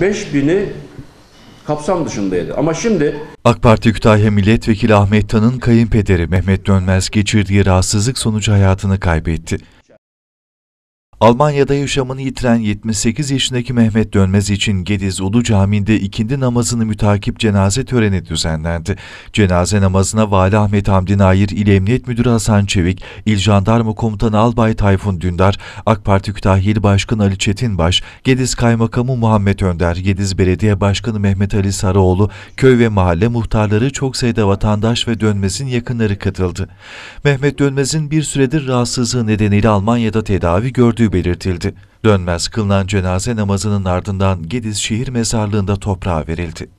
5000'i kapsam dışındaydı. Ama şimdi AK Parti Kütahya Milletvekili Ahmet Tan'ın kayınpederi Mehmet Dönmez geçirdiği rahatsızlık sonucu hayatını kaybetti. Almanya'da yaşamını yitiren 78 yaşındaki Mehmet Dönmez için Gediz Ulu Camii'nde ikindi namazını mütakip cenaze töreni düzenlendi. Cenaze namazına Vali Ahmet Hamdi Nair, İl Emniyet Müdürü Hasan Çevik, İl Jandarma Komutanı Albay Tayfun Dündar, AK Parti Kütahya Başkanı Ali Çetinbaş, Gediz Kaymakamı Muhammed Önder, Gediz Belediye Başkanı Mehmet Ali Sarıoğlu, köy ve mahalle muhtarları çok sayıda vatandaş ve Dönmez'in yakınları katıldı. Mehmet Dönmez'in bir süredir rahatsızlığı nedeniyle Almanya'da tedavi gördüğü döndüğü belirtildi. Dönmez kılınan cenaze namazının ardından Gediz Şehir Mezarlığı'nda toprağa verildi.